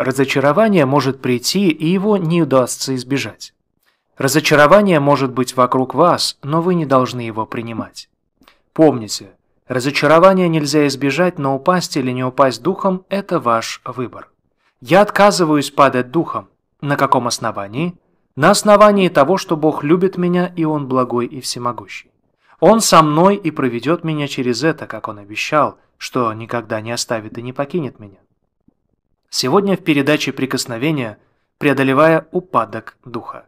Разочарование может прийти, и его не удастся избежать. Разочарование может быть вокруг вас, но вы не должны его принимать. Помните, разочарование нельзя избежать, но упасть или не упасть духом – это ваш выбор. Я отказываюсь падать духом. На каком основании? На основании того, что Бог любит меня, и Он благой и всемогущий. Он со мной и проведет меня через это, как Он обещал, что никогда не оставит и не покинет меня. Сегодня в передаче «Прикосновения» преодолевая упадок духа.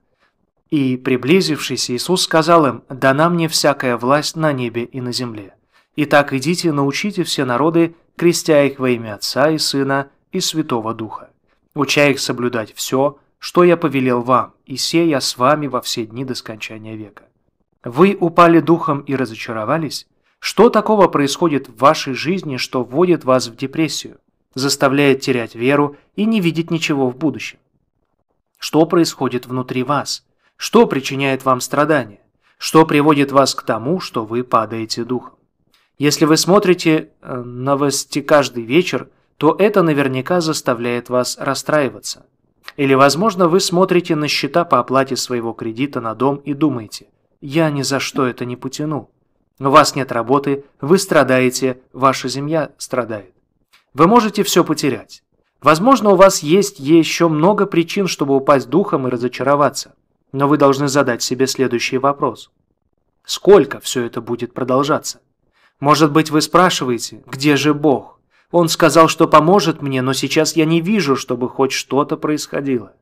И, приблизившись, Иисус сказал им, «Дана мне всякая власть на небе и на земле. Итак, идите, научите все народы, крестя их во имя Отца и Сына и Святого Духа, уча их соблюдать все, что я повелел вам, и се я с вами во все дни до скончания века. Вы упали духом и разочаровались? Что такого происходит в вашей жизни, что вводит вас в депрессию? заставляет терять веру и не видеть ничего в будущем. Что происходит внутри вас? Что причиняет вам страдания? Что приводит вас к тому, что вы падаете духом? Если вы смотрите э, новости каждый вечер, то это наверняка заставляет вас расстраиваться. Или, возможно, вы смотрите на счета по оплате своего кредита на дом и думаете «Я ни за что это не потяну». У вас нет работы, вы страдаете, ваша земля страдает. Вы можете все потерять. Возможно, у вас есть еще много причин, чтобы упасть духом и разочароваться. Но вы должны задать себе следующий вопрос. Сколько все это будет продолжаться? Может быть, вы спрашиваете, где же Бог? Он сказал, что поможет мне, но сейчас я не вижу, чтобы хоть что-то происходило.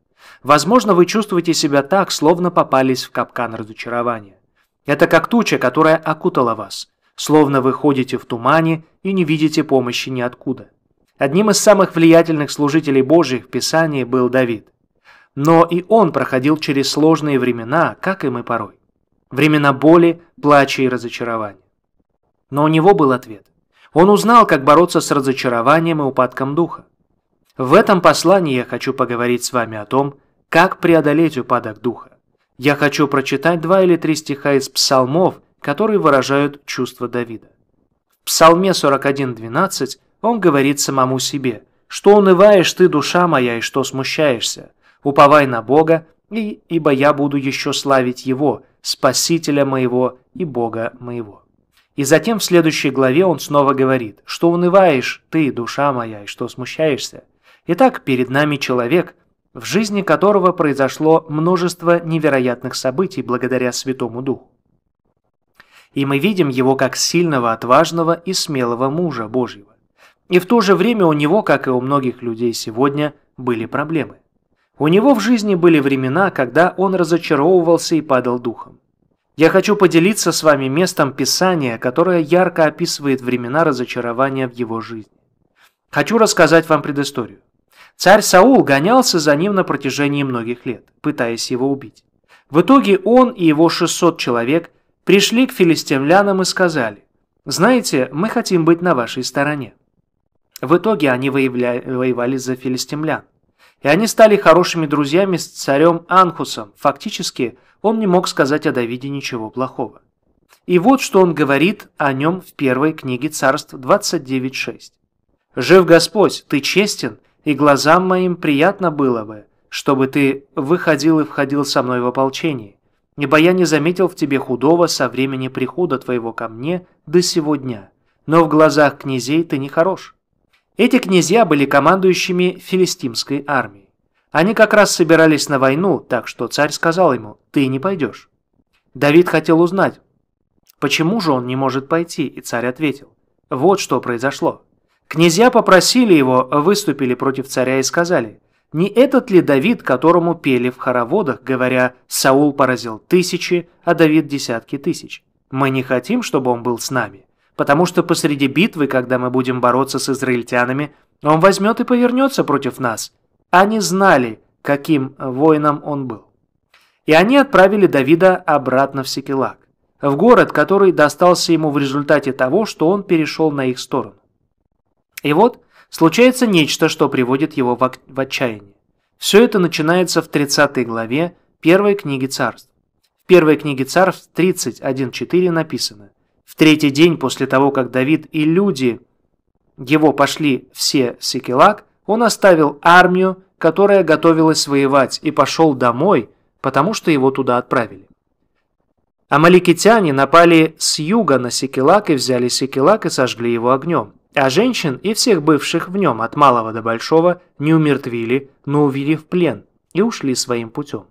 Возможно, вы чувствуете себя так, словно попались в капкан разочарования. Это как туча, которая окутала вас, словно вы ходите в тумане и не видите помощи ниоткуда. Одним из самых влиятельных служителей Божьих в Писании был Давид. Но и он проходил через сложные времена, как и мы порой. Времена боли, плача и разочарования. Но у него был ответ. Он узнал, как бороться с разочарованием и упадком духа. В этом послании я хочу поговорить с вами о том, как преодолеть упадок духа. Я хочу прочитать два или три стиха из псалмов, которые выражают чувства Давида. В псалме 41.12 он говорит самому себе, что унываешь ты, душа моя, и что смущаешься. Уповай на Бога, и ибо я буду еще славить Его, Спасителя моего и Бога моего. И затем в следующей главе он снова говорит, что унываешь ты, душа моя, и что смущаешься. Итак, перед нами человек, в жизни которого произошло множество невероятных событий благодаря Святому Духу. И мы видим его как сильного, отважного и смелого мужа Божьего. И в то же время у него, как и у многих людей сегодня, были проблемы. У него в жизни были времена, когда он разочаровывался и падал духом. Я хочу поделиться с вами местом Писания, которое ярко описывает времена разочарования в его жизни. Хочу рассказать вам предысторию. Царь Саул гонялся за ним на протяжении многих лет, пытаясь его убить. В итоге он и его 600 человек пришли к филистимлянам и сказали, «Знаете, мы хотим быть на вашей стороне. В итоге они воевля... воевали за филистимлян. И они стали хорошими друзьями с царем Анхусом. Фактически, он не мог сказать о Давиде ничего плохого. И вот что он говорит о нем в первой книге царств 29.6. «Жив Господь, ты честен, и глазам моим приятно было бы, чтобы ты выходил и входил со мной в ополчение, ибо я не заметил в тебе худого со времени прихода твоего ко мне до сего дня, но в глазах князей ты нехорош. Эти князья были командующими филистимской армией. Они как раз собирались на войну, так что царь сказал ему «ты не пойдешь». Давид хотел узнать, почему же он не может пойти, и царь ответил «вот что произошло». Князья попросили его, выступили против царя и сказали «не этот ли Давид, которому пели в хороводах, говоря «Саул поразил тысячи, а Давид десятки тысяч? Мы не хотим, чтобы он был с нами» потому что посреди битвы, когда мы будем бороться с израильтянами, он возьмет и повернется против нас. Они знали, каким э, воином он был. И они отправили Давида обратно в Секелак, в город, который достался ему в результате того, что он перешел на их сторону. И вот случается нечто, что приводит его в отчаяние. Все это начинается в 30 главе первой книги царств. В первой книге царств 31.4 написано в третий день после того, как Давид и люди его пошли все в Секелак, он оставил армию, которая готовилась воевать, и пошел домой, потому что его туда отправили. Амаликитяне напали с юга на Секелак и взяли Секелак и сожгли его огнем. А женщин и всех бывших в нем, от малого до большого, не умертвили, но увели в плен и ушли своим путем.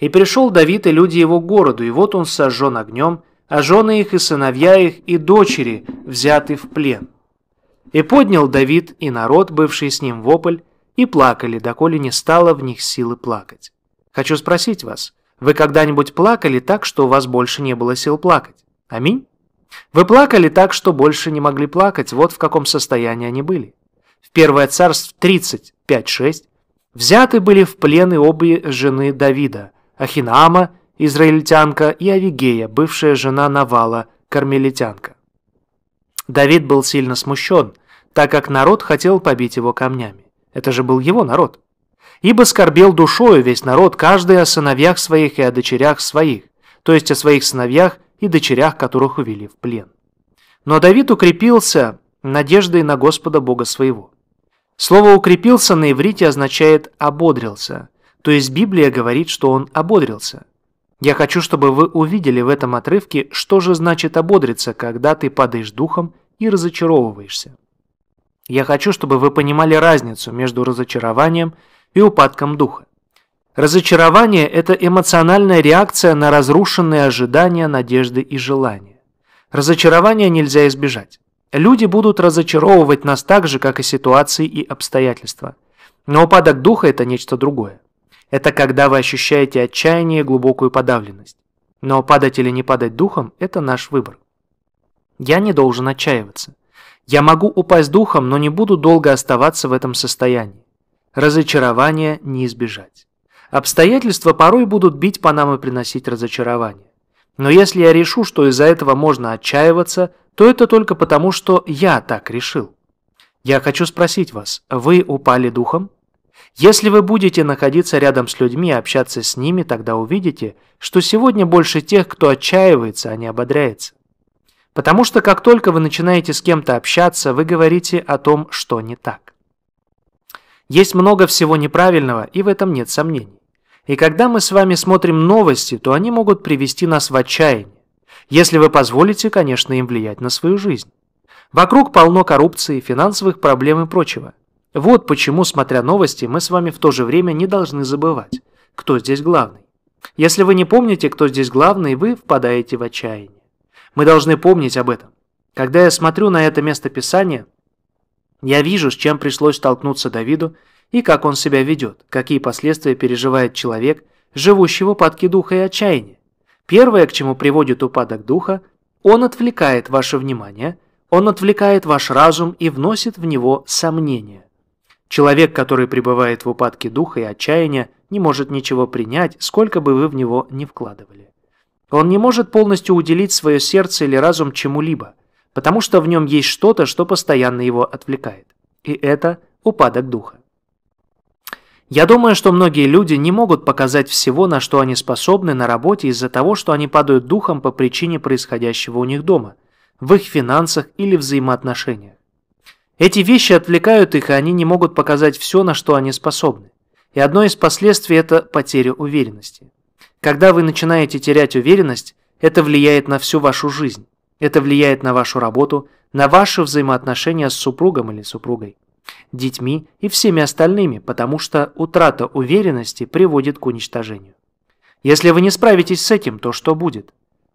И пришел Давид и люди его к городу, и вот он сожжен огнем, а жены их и сыновья их и дочери взяты в плен. И поднял Давид и народ, бывший с ним вопль, и плакали, доколе не стало в них силы плакать. Хочу спросить вас, вы когда-нибудь плакали так, что у вас больше не было сил плакать? Аминь? Вы плакали так, что больше не могли плакать, вот в каком состоянии они были. В 1 царств 35.6 взяты были в плен и обе жены Давида, Ахинама израильтянка, и Авигея, бывшая жена Навала, кармелитянка. Давид был сильно смущен, так как народ хотел побить его камнями. Это же был его народ. «Ибо скорбел душою весь народ, каждый о сыновьях своих и о дочерях своих, то есть о своих сыновьях и дочерях, которых увели в плен». Но Давид укрепился надеждой на Господа Бога своего. Слово «укрепился» на иврите означает «ободрился», то есть Библия говорит, что он ободрился – я хочу, чтобы вы увидели в этом отрывке, что же значит ободриться, когда ты падаешь духом и разочаровываешься. Я хочу, чтобы вы понимали разницу между разочарованием и упадком духа. Разочарование – это эмоциональная реакция на разрушенные ожидания, надежды и желания. Разочарование нельзя избежать. Люди будут разочаровывать нас так же, как и ситуации и обстоятельства. Но упадок духа – это нечто другое. Это когда вы ощущаете отчаяние и глубокую подавленность. Но падать или не падать духом – это наш выбор. Я не должен отчаиваться. Я могу упасть духом, но не буду долго оставаться в этом состоянии. Разочарование не избежать. Обстоятельства порой будут бить по нам и приносить разочарование. Но если я решу, что из-за этого можно отчаиваться, то это только потому, что я так решил. Я хочу спросить вас, вы упали духом? Если вы будете находиться рядом с людьми, и общаться с ними, тогда увидите, что сегодня больше тех, кто отчаивается, а не ободряется. Потому что как только вы начинаете с кем-то общаться, вы говорите о том, что не так. Есть много всего неправильного, и в этом нет сомнений. И когда мы с вами смотрим новости, то они могут привести нас в отчаяние. Если вы позволите, конечно, им влиять на свою жизнь. Вокруг полно коррупции, финансовых проблем и прочего. Вот почему, смотря новости, мы с вами в то же время не должны забывать, кто здесь главный. Если вы не помните, кто здесь главный, вы впадаете в отчаяние. Мы должны помнить об этом. Когда я смотрю на это место Писания, я вижу, с чем пришлось столкнуться Давиду и как он себя ведет, какие последствия переживает человек, живущий в упадке духа и отчаяния. Первое, к чему приводит упадок духа, он отвлекает ваше внимание, он отвлекает ваш разум и вносит в него сомнения. Человек, который пребывает в упадке духа и отчаяния, не может ничего принять, сколько бы вы в него ни вкладывали. Он не может полностью уделить свое сердце или разум чему-либо, потому что в нем есть что-то, что постоянно его отвлекает. И это упадок духа. Я думаю, что многие люди не могут показать всего, на что они способны на работе из-за того, что они падают духом по причине происходящего у них дома, в их финансах или взаимоотношениях. Эти вещи отвлекают их, и они не могут показать все, на что они способны. И одно из последствий – это потеря уверенности. Когда вы начинаете терять уверенность, это влияет на всю вашу жизнь. Это влияет на вашу работу, на ваши взаимоотношения с супругом или супругой, детьми и всеми остальными, потому что утрата уверенности приводит к уничтожению. Если вы не справитесь с этим, то что будет?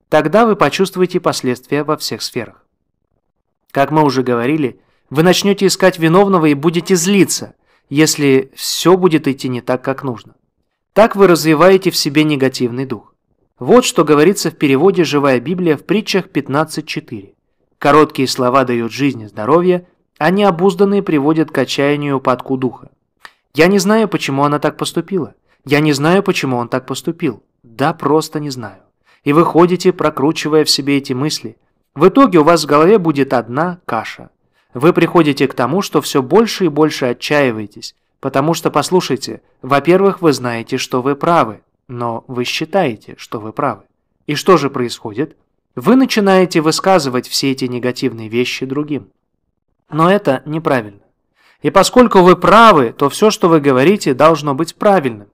Тогда вы почувствуете последствия во всех сферах. Как мы уже говорили – вы начнете искать виновного и будете злиться, если все будет идти не так, как нужно. Так вы развиваете в себе негативный дух. Вот что говорится в переводе «Живая Библия» в притчах 15.4. Короткие слова дают жизнь и здоровье, а необузданные приводят к отчаянию и упадку духа. Я не знаю, почему она так поступила. Я не знаю, почему он так поступил. Да, просто не знаю. И вы ходите, прокручивая в себе эти мысли. В итоге у вас в голове будет одна каша – вы приходите к тому, что все больше и больше отчаиваетесь, потому что, послушайте, во-первых, вы знаете, что вы правы, но вы считаете, что вы правы. И что же происходит? Вы начинаете высказывать все эти негативные вещи другим. Но это неправильно. И поскольку вы правы, то все, что вы говорите, должно быть правильным.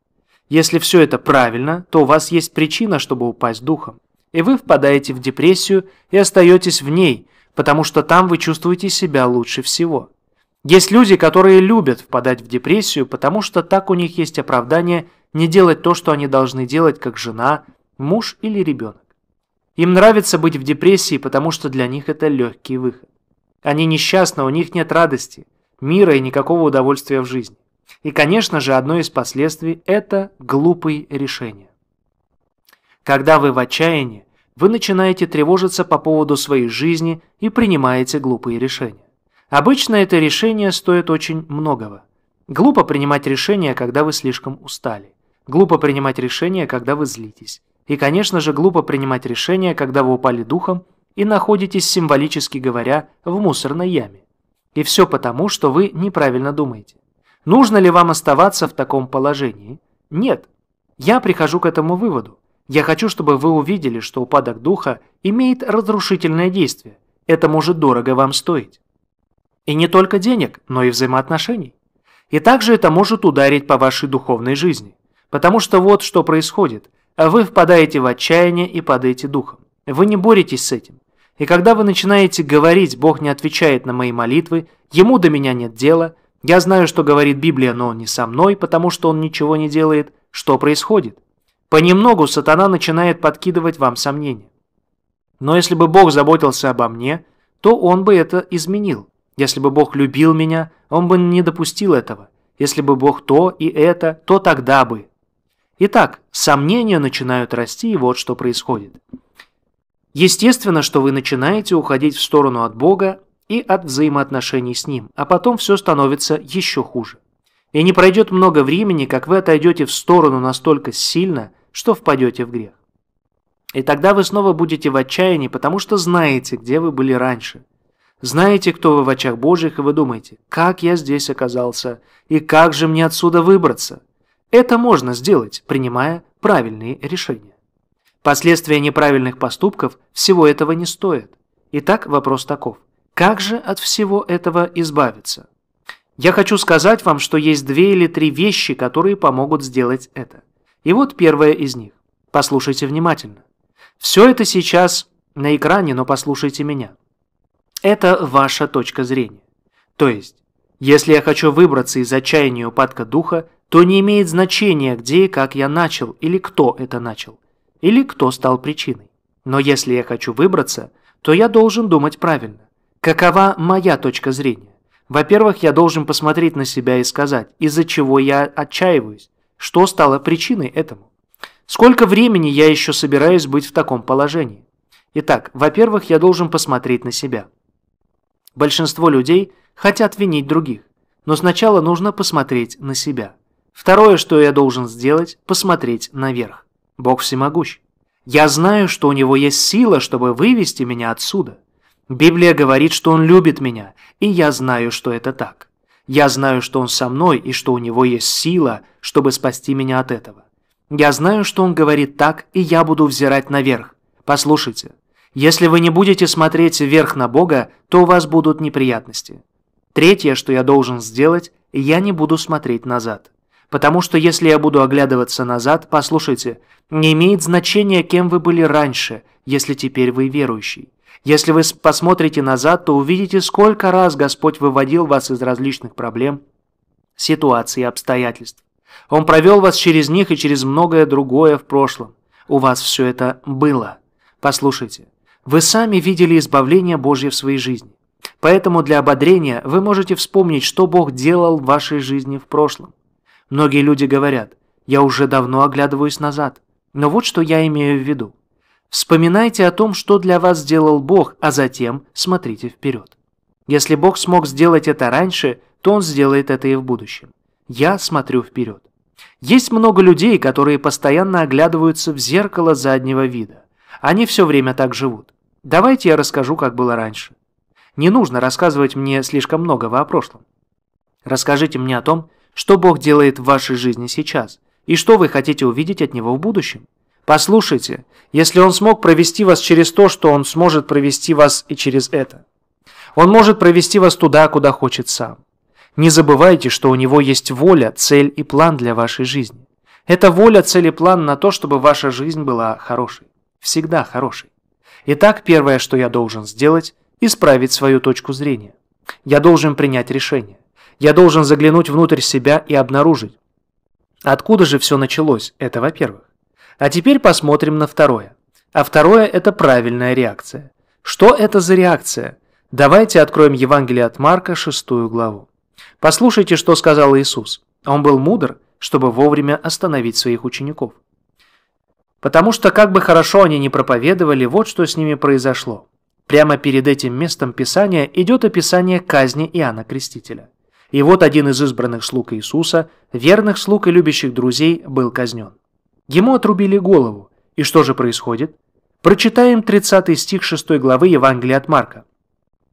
Если все это правильно, то у вас есть причина, чтобы упасть духом. И вы впадаете в депрессию и остаетесь в ней, потому что там вы чувствуете себя лучше всего. Есть люди, которые любят впадать в депрессию, потому что так у них есть оправдание не делать то, что они должны делать, как жена, муж или ребенок. Им нравится быть в депрессии, потому что для них это легкий выход. Они несчастны, у них нет радости, мира и никакого удовольствия в жизни. И, конечно же, одно из последствий – это глупые решения. Когда вы в отчаянии, вы начинаете тревожиться по поводу своей жизни и принимаете глупые решения. Обычно это решение стоит очень многого. Глупо принимать решение, когда вы слишком устали. Глупо принимать решение, когда вы злитесь. И, конечно же, глупо принимать решение, когда вы упали духом и находитесь, символически говоря, в мусорной яме. И все потому, что вы неправильно думаете. Нужно ли вам оставаться в таком положении? Нет. Я прихожу к этому выводу. Я хочу, чтобы вы увидели, что упадок духа имеет разрушительное действие. Это может дорого вам стоить. И не только денег, но и взаимоотношений. И также это может ударить по вашей духовной жизни. Потому что вот что происходит. Вы впадаете в отчаяние и падаете духом. Вы не боретесь с этим. И когда вы начинаете говорить, Бог не отвечает на мои молитвы, Ему до меня нет дела, я знаю, что говорит Библия, но он не со мной, потому что Он ничего не делает, что происходит? Понемногу сатана начинает подкидывать вам сомнения. Но если бы Бог заботился обо мне, то Он бы это изменил. Если бы Бог любил меня, Он бы не допустил этого. Если бы Бог то и это, то тогда бы. Итак, сомнения начинают расти, и вот что происходит. Естественно, что вы начинаете уходить в сторону от Бога и от взаимоотношений с Ним, а потом все становится еще хуже. И не пройдет много времени, как вы отойдете в сторону настолько сильно, что впадете в грех. И тогда вы снова будете в отчаянии, потому что знаете, где вы были раньше. Знаете, кто вы в очах Божьих, и вы думаете, как я здесь оказался, и как же мне отсюда выбраться? Это можно сделать, принимая правильные решения. Последствия неправильных поступков всего этого не стоят. Итак, вопрос таков. Как же от всего этого избавиться? Я хочу сказать вам, что есть две или три вещи, которые помогут сделать это. И вот первая из них. Послушайте внимательно. Все это сейчас на экране, но послушайте меня. Это ваша точка зрения. То есть, если я хочу выбраться из отчаяния и упадка духа, то не имеет значения, где и как я начал, или кто это начал, или кто стал причиной. Но если я хочу выбраться, то я должен думать правильно. Какова моя точка зрения? Во-первых, я должен посмотреть на себя и сказать, из-за чего я отчаиваюсь, что стало причиной этому? Сколько времени я еще собираюсь быть в таком положении? Итак, во-первых, я должен посмотреть на себя. Большинство людей хотят винить других, но сначала нужно посмотреть на себя. Второе, что я должен сделать – посмотреть наверх. Бог всемогущ. Я знаю, что у него есть сила, чтобы вывести меня отсюда. Библия говорит, что он любит меня, и я знаю, что это так. Я знаю, что он со мной и что у него есть сила, чтобы спасти меня от этого. Я знаю, что он говорит так, и я буду взирать наверх. Послушайте, если вы не будете смотреть вверх на Бога, то у вас будут неприятности. Третье, что я должен сделать, я не буду смотреть назад. Потому что если я буду оглядываться назад, послушайте, не имеет значения, кем вы были раньше, если теперь вы верующий. Если вы посмотрите назад, то увидите, сколько раз Господь выводил вас из различных проблем, ситуаций и обстоятельств. Он провел вас через них и через многое другое в прошлом. У вас все это было. Послушайте, вы сами видели избавление Божье в своей жизни. Поэтому для ободрения вы можете вспомнить, что Бог делал в вашей жизни в прошлом. Многие люди говорят, я уже давно оглядываюсь назад, но вот что я имею в виду. Вспоминайте о том, что для вас сделал Бог, а затем смотрите вперед. Если Бог смог сделать это раньше, то Он сделает это и в будущем. Я смотрю вперед. Есть много людей, которые постоянно оглядываются в зеркало заднего вида. Они все время так живут. Давайте я расскажу, как было раньше. Не нужно рассказывать мне слишком многого о прошлом. Расскажите мне о том, что Бог делает в вашей жизни сейчас, и что вы хотите увидеть от Него в будущем. Послушайте, если он смог провести вас через то, что он сможет провести вас и через это. Он может провести вас туда, куда хочет сам. Не забывайте, что у него есть воля, цель и план для вашей жизни. Это воля, цель и план на то, чтобы ваша жизнь была хорошей. Всегда хорошей. Итак, первое, что я должен сделать, исправить свою точку зрения. Я должен принять решение. Я должен заглянуть внутрь себя и обнаружить. Откуда же все началось? Это во-первых. А теперь посмотрим на второе. А второе – это правильная реакция. Что это за реакция? Давайте откроем Евангелие от Марка, шестую главу. Послушайте, что сказал Иисус. Он был мудр, чтобы вовремя остановить своих учеников. Потому что как бы хорошо они ни проповедовали, вот что с ними произошло. Прямо перед этим местом Писания идет описание казни Иоанна Крестителя. И вот один из избранных слуг Иисуса, верных слуг и любящих друзей, был казнен. Ему отрубили голову. И что же происходит? Прочитаем 30 стих 6 главы Евангелия от Марка.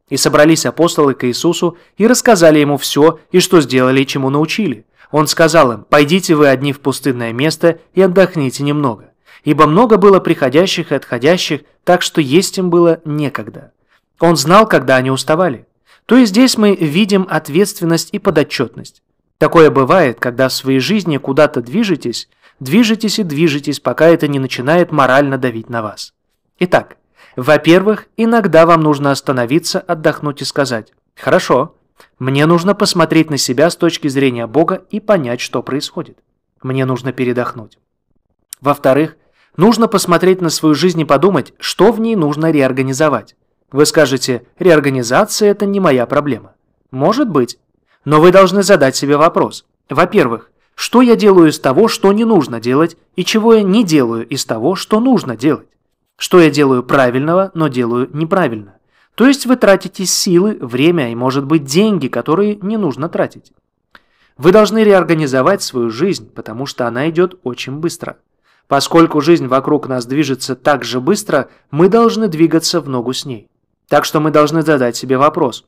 «И собрались апостолы к Иисусу и рассказали ему все, и что сделали, и чему научили. Он сказал им, «Пойдите вы одни в пустынное место и отдохните немного, ибо много было приходящих и отходящих, так что есть им было некогда». Он знал, когда они уставали. То и здесь мы видим ответственность и подотчетность. Такое бывает, когда в своей жизни куда-то движетесь, Движитесь и движитесь, пока это не начинает морально давить на вас. Итак, во-первых, иногда вам нужно остановиться, отдохнуть и сказать «Хорошо, мне нужно посмотреть на себя с точки зрения Бога и понять, что происходит. Мне нужно передохнуть». Во-вторых, нужно посмотреть на свою жизнь и подумать, что в ней нужно реорганизовать. Вы скажете «Реорганизация – это не моя проблема». Может быть, но вы должны задать себе вопрос. Во-первых, что я делаю из того, что не нужно делать, и чего я не делаю из того, что нужно делать? Что я делаю правильного, но делаю неправильно? То есть вы тратите силы, время и, может быть, деньги, которые не нужно тратить. Вы должны реорганизовать свою жизнь, потому что она идет очень быстро. Поскольку жизнь вокруг нас движется так же быстро, мы должны двигаться в ногу с ней. Так что мы должны задать себе вопрос.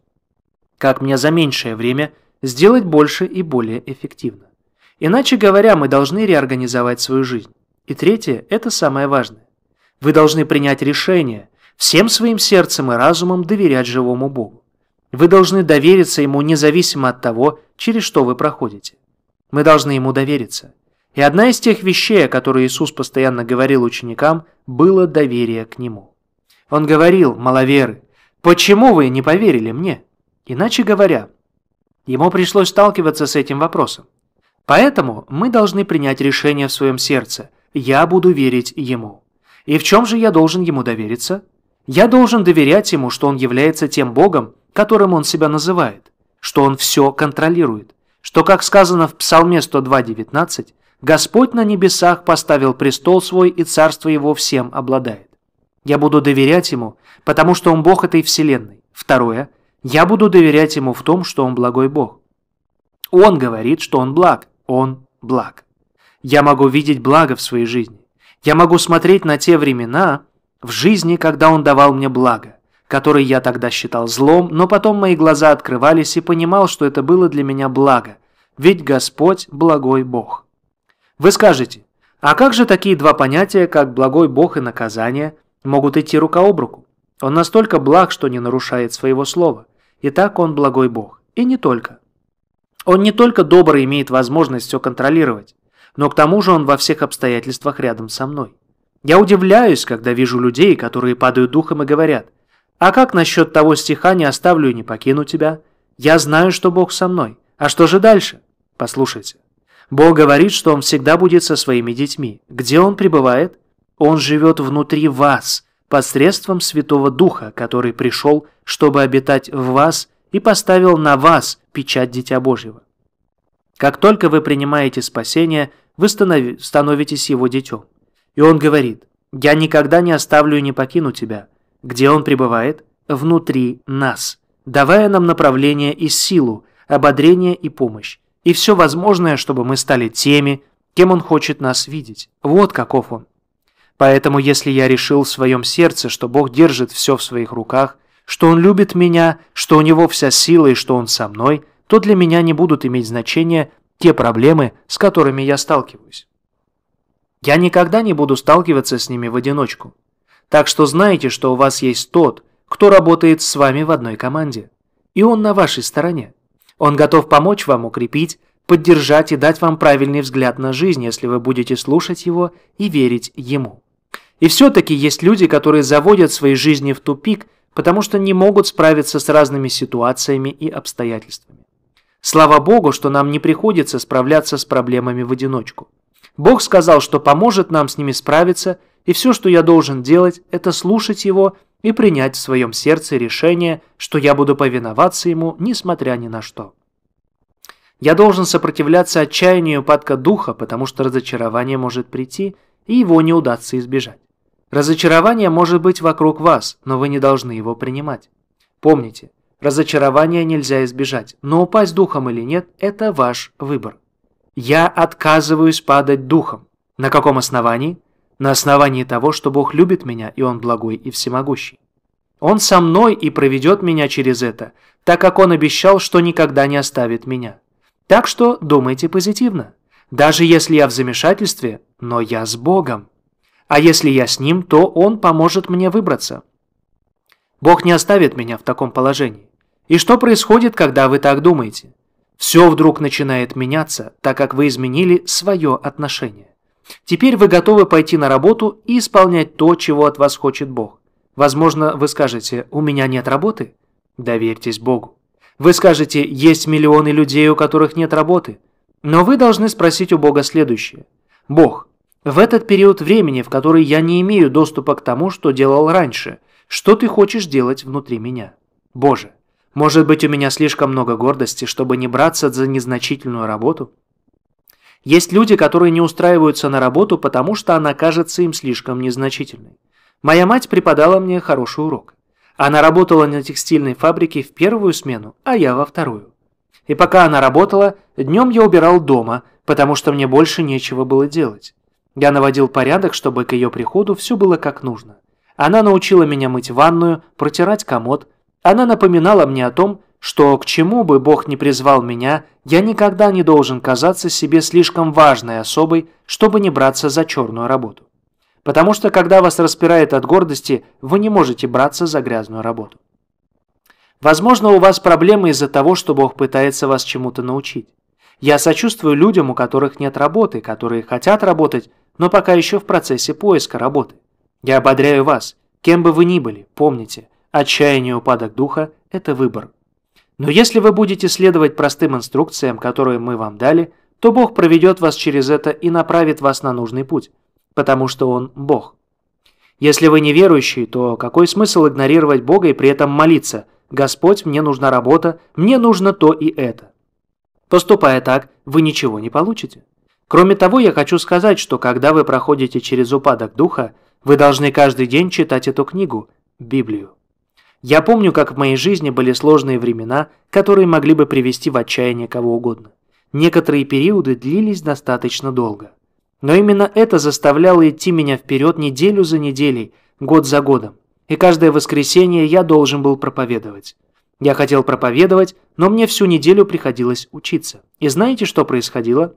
Как мне за меньшее время сделать больше и более эффективно? Иначе говоря, мы должны реорганизовать свою жизнь. И третье – это самое важное. Вы должны принять решение, всем своим сердцем и разумом доверять живому Богу. Вы должны довериться Ему независимо от того, через что вы проходите. Мы должны Ему довериться. И одна из тех вещей, о которой Иисус постоянно говорил ученикам, было доверие к Нему. Он говорил, маловеры, «Почему вы не поверили мне?» Иначе говоря, ему пришлось сталкиваться с этим вопросом. Поэтому мы должны принять решение в своем сердце «я буду верить Ему». И в чем же я должен Ему довериться? Я должен доверять Ему, что Он является тем Богом, которым Он себя называет, что Он все контролирует, что, как сказано в Псалме 102.19, «Господь на небесах поставил престол свой, и царство его всем обладает». Я буду доверять Ему, потому что Он Бог этой вселенной. Второе, я буду доверять Ему в том, что Он благой Бог. Он говорит, что Он благ – он благ. Я могу видеть благо в своей жизни. Я могу смотреть на те времена в жизни, когда Он давал мне благо, которое я тогда считал злом, но потом мои глаза открывались и понимал, что это было для меня благо, ведь Господь – благой Бог. Вы скажете, а как же такие два понятия, как благой Бог и наказание, могут идти рука об руку? Он настолько благ, что не нарушает своего слова. И так он благой Бог. И не только. Он не только добрый имеет возможность все контролировать, но к тому же он во всех обстоятельствах рядом со мной. Я удивляюсь, когда вижу людей, которые падают духом и говорят, «А как насчет того стиха «Не оставлю и не покину тебя»? Я знаю, что Бог со мной. А что же дальше?» Послушайте. Бог говорит, что Он всегда будет со своими детьми. Где Он пребывает? Он живет внутри вас, посредством Святого Духа, который пришел, чтобы обитать в вас и поставил на вас печать Дитя Божьего. Как только вы принимаете спасение, вы становитесь его детем. И он говорит, «Я никогда не оставлю и не покину тебя». Где он пребывает? Внутри нас, давая нам направление и силу, ободрение и помощь, и все возможное, чтобы мы стали теми, кем он хочет нас видеть. Вот каков он. Поэтому, если я решил в своем сердце, что Бог держит все в своих руках – что он любит меня, что у него вся сила и что он со мной, то для меня не будут иметь значения те проблемы, с которыми я сталкиваюсь. Я никогда не буду сталкиваться с ними в одиночку. Так что знайте, что у вас есть тот, кто работает с вами в одной команде. И он на вашей стороне. Он готов помочь вам укрепить, поддержать и дать вам правильный взгляд на жизнь, если вы будете слушать его и верить ему. И все-таки есть люди, которые заводят свои жизни в тупик потому что не могут справиться с разными ситуациями и обстоятельствами. Слава Богу, что нам не приходится справляться с проблемами в одиночку. Бог сказал, что поможет нам с ними справиться, и все, что я должен делать, это слушать Его и принять в своем сердце решение, что я буду повиноваться Ему, несмотря ни на что. Я должен сопротивляться отчаянию падка духа, потому что разочарование может прийти, и его не удастся избежать. Разочарование может быть вокруг вас, но вы не должны его принимать. Помните, разочарование нельзя избежать, но упасть духом или нет – это ваш выбор. Я отказываюсь падать духом. На каком основании? На основании того, что Бог любит меня, и Он благой и всемогущий. Он со мной и проведет меня через это, так как Он обещал, что никогда не оставит меня. Так что думайте позитивно. Даже если я в замешательстве, но я с Богом. А если я с ним, то он поможет мне выбраться. Бог не оставит меня в таком положении. И что происходит, когда вы так думаете? Все вдруг начинает меняться, так как вы изменили свое отношение. Теперь вы готовы пойти на работу и исполнять то, чего от вас хочет Бог. Возможно, вы скажете «У меня нет работы?» Доверьтесь Богу. Вы скажете «Есть миллионы людей, у которых нет работы». Но вы должны спросить у Бога следующее. «Бог, в этот период времени, в который я не имею доступа к тому, что делал раньше, что ты хочешь делать внутри меня? Боже, может быть у меня слишком много гордости, чтобы не браться за незначительную работу? Есть люди, которые не устраиваются на работу, потому что она кажется им слишком незначительной. Моя мать преподала мне хороший урок. Она работала на текстильной фабрике в первую смену, а я во вторую. И пока она работала, днем я убирал дома, потому что мне больше нечего было делать. Я наводил порядок, чтобы к ее приходу все было как нужно. Она научила меня мыть ванную, протирать комод. Она напоминала мне о том, что к чему бы Бог не призвал меня, я никогда не должен казаться себе слишком важной особой, чтобы не браться за черную работу. Потому что когда вас распирает от гордости, вы не можете браться за грязную работу. Возможно, у вас проблемы из-за того, что Бог пытается вас чему-то научить. Я сочувствую людям, у которых нет работы, которые хотят работать, но пока еще в процессе поиска работы. Я ободряю вас, кем бы вы ни были, помните, отчаяние и упадок духа – это выбор. Но если вы будете следовать простым инструкциям, которые мы вам дали, то Бог проведет вас через это и направит вас на нужный путь, потому что Он – Бог. Если вы неверующий, то какой смысл игнорировать Бога и при этом молиться «Господь, мне нужна работа, мне нужно то и это». Поступая так, вы ничего не получите. Кроме того, я хочу сказать, что когда вы проходите через упадок духа, вы должны каждый день читать эту книгу, Библию. Я помню, как в моей жизни были сложные времена, которые могли бы привести в отчаяние кого угодно. Некоторые периоды длились достаточно долго. Но именно это заставляло идти меня вперед неделю за неделей, год за годом. И каждое воскресенье я должен был проповедовать. Я хотел проповедовать, но мне всю неделю приходилось учиться. И знаете, что происходило?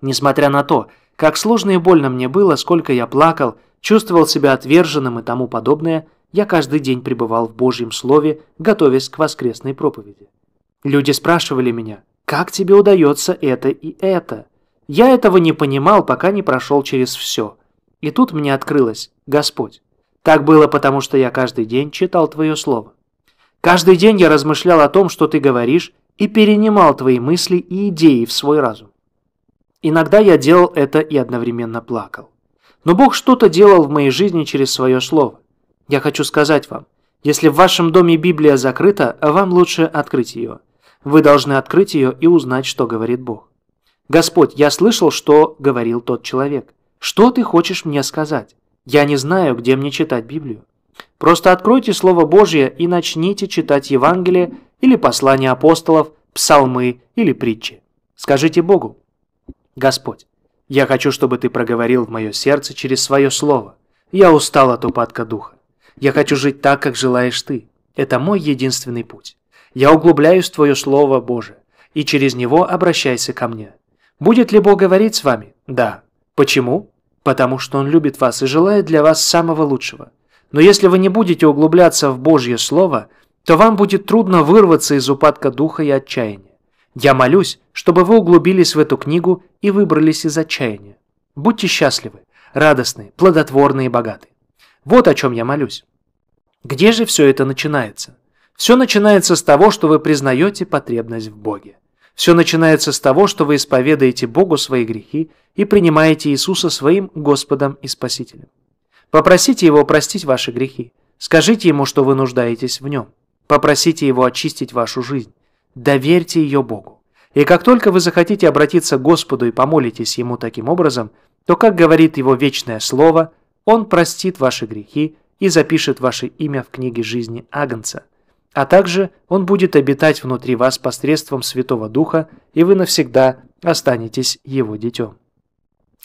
Несмотря на то, как сложно и больно мне было, сколько я плакал, чувствовал себя отверженным и тому подобное, я каждый день пребывал в Божьем Слове, готовясь к воскресной проповеди. Люди спрашивали меня, «Как тебе удается это и это?» Я этого не понимал, пока не прошел через все. И тут мне открылось «Господь». Так было, потому что я каждый день читал Твое Слово. Каждый день я размышлял о том, что ты говоришь, и перенимал твои мысли и идеи в свой разум. Иногда я делал это и одновременно плакал. Но Бог что-то делал в моей жизни через свое слово. Я хочу сказать вам, если в вашем доме Библия закрыта, вам лучше открыть ее. Вы должны открыть ее и узнать, что говорит Бог. «Господь, я слышал, что говорил тот человек. Что ты хочешь мне сказать? Я не знаю, где мне читать Библию». Просто откройте Слово Божье и начните читать Евангелие или послания апостолов, псалмы или притчи. Скажите Богу, «Господь, я хочу, чтобы Ты проговорил в мое сердце через свое Слово. Я устал от упадка Духа. Я хочу жить так, как желаешь Ты. Это мой единственный путь. Я углубляюсь в Твое Слово Божие, и через него обращайся ко мне. Будет ли Бог говорить с вами? Да. Почему? Потому что Он любит вас и желает для вас самого лучшего – но если вы не будете углубляться в Божье Слово, то вам будет трудно вырваться из упадка духа и отчаяния. Я молюсь, чтобы вы углубились в эту книгу и выбрались из отчаяния. Будьте счастливы, радостны, плодотворны и богаты. Вот о чем я молюсь. Где же все это начинается? Все начинается с того, что вы признаете потребность в Боге. Все начинается с того, что вы исповедаете Богу свои грехи и принимаете Иисуса своим Господом и Спасителем. Попросите его простить ваши грехи. Скажите ему, что вы нуждаетесь в нем. Попросите его очистить вашу жизнь. Доверьте ее Богу. И как только вы захотите обратиться к Господу и помолитесь Ему таким образом, то, как говорит Его вечное Слово, Он простит ваши грехи и запишет ваше имя в книге жизни Агнца. А также Он будет обитать внутри вас посредством Святого Духа, и вы навсегда останетесь Его детем.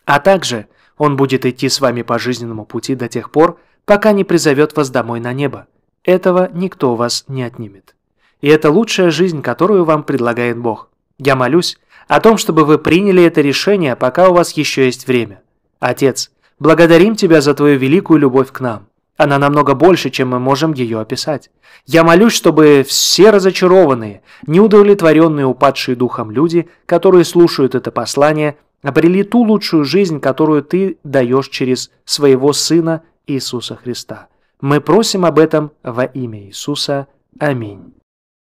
А также – он будет идти с вами по жизненному пути до тех пор, пока не призовет вас домой на небо. Этого никто у вас не отнимет. И это лучшая жизнь, которую вам предлагает Бог. Я молюсь о том, чтобы вы приняли это решение, пока у вас еще есть время. Отец, благодарим Тебя за Твою великую любовь к нам. Она намного больше, чем мы можем ее описать. Я молюсь, чтобы все разочарованные, неудовлетворенные, упадшие духом люди, которые слушают это послание – обрели ту лучшую жизнь, которую ты даешь через своего Сына Иисуса Христа. Мы просим об этом во имя Иисуса. Аминь.